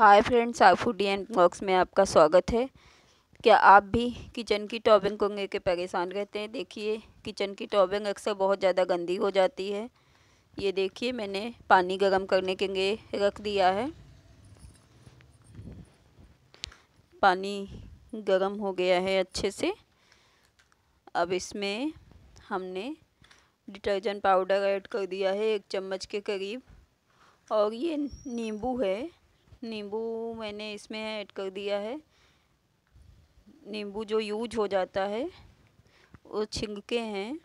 हाय friends आप D N blogs में आपका स्वागत है क्या आप भी किचन की टॉबिंग को लेकर परेशान रहते हैं देखिए किचन की टॉबिंग अक्सर बहुत ज़्यादा गंदी हो जाती है ये देखिए मैंने पानी गर्म करने के लिए रख दिया है पानी गर्म हो गया है अच्छे से अब इसमें हमने डिटर्जेंट पाउडर ऐड कर दिया है एक चम्मच के करीब और ये नींबू है नींबू मैंने इसमें ऐड कर दिया है नींबू जो यूज हो जाता है वो छिलके हैं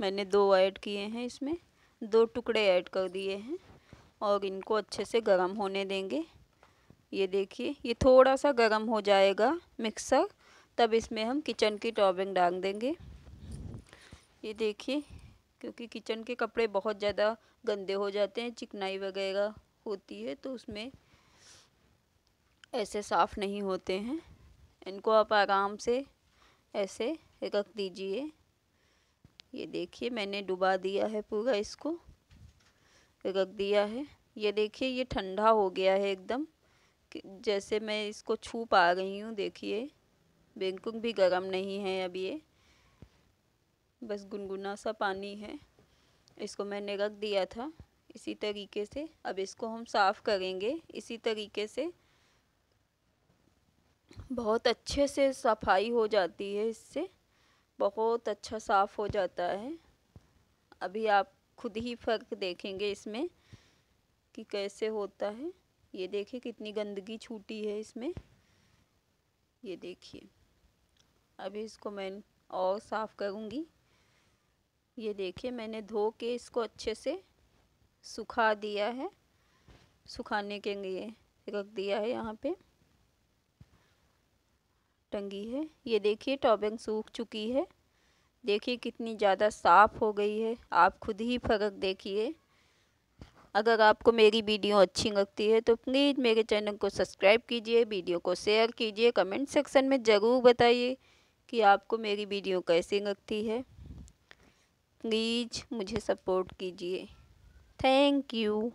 मैंने दो ऐड किए हैं इसमें दो टुकड़े ऐड कर दिए हैं और इनको अच्छे से गर्म होने देंगे ये देखिए ये थोड़ा सा गर्म हो जाएगा मिक्सर तब इसमें हम किचन की टॉपिंग डाल देंगे ये देखिए क्योंकि किचन के कपड़े बहुत ज़्यादा गंदे हो जाते हैं चिकनाई वगैरह होती है तो उसमें ऐसे साफ़ नहीं होते हैं इनको आप आराम से ऐसे रख दीजिए ये देखिए मैंने डुबा दिया है पूरा इसको रख दिया है ये देखिए ये ठंडा हो गया है एकदम जैसे मैं इसको छू पा रही हूँ देखिए बिल्कुल भी गर्म नहीं है अब ये बस गुनगुना सा पानी है इसको मैंने रख दिया था इसी तरीके से अब इसको हम साफ़ करेंगे इसी तरीके से बहुत अच्छे से सफाई हो जाती है इससे बहुत अच्छा साफ़ हो जाता है अभी आप खुद ही फ़र्क देखेंगे इसमें कि कैसे होता है ये देखिए कितनी गंदगी छूटी है इसमें ये देखिए अभी इसको मैं और साफ़ करूँगी ये देखिए मैंने धो के इसको अच्छे से सुखा दिया है सुखाने के लिए रख दिया है यहाँ पे टंगी है ये देखिए टॉबिंग सूख चुकी है देखिए कितनी ज़्यादा साफ़ हो गई है आप खुद ही फ़र्क देखिए अगर आपको मेरी वीडियो अच्छी लगती है तो प्लीज़ मेरे चैनल को सब्सक्राइब कीजिए वीडियो को शेयर कीजिए कमेंट सेक्शन में ज़रूर बताइए कि आपको मेरी वीडियो कैसी लगती है प्लीज़ मुझे सपोर्ट कीजिए Thank you.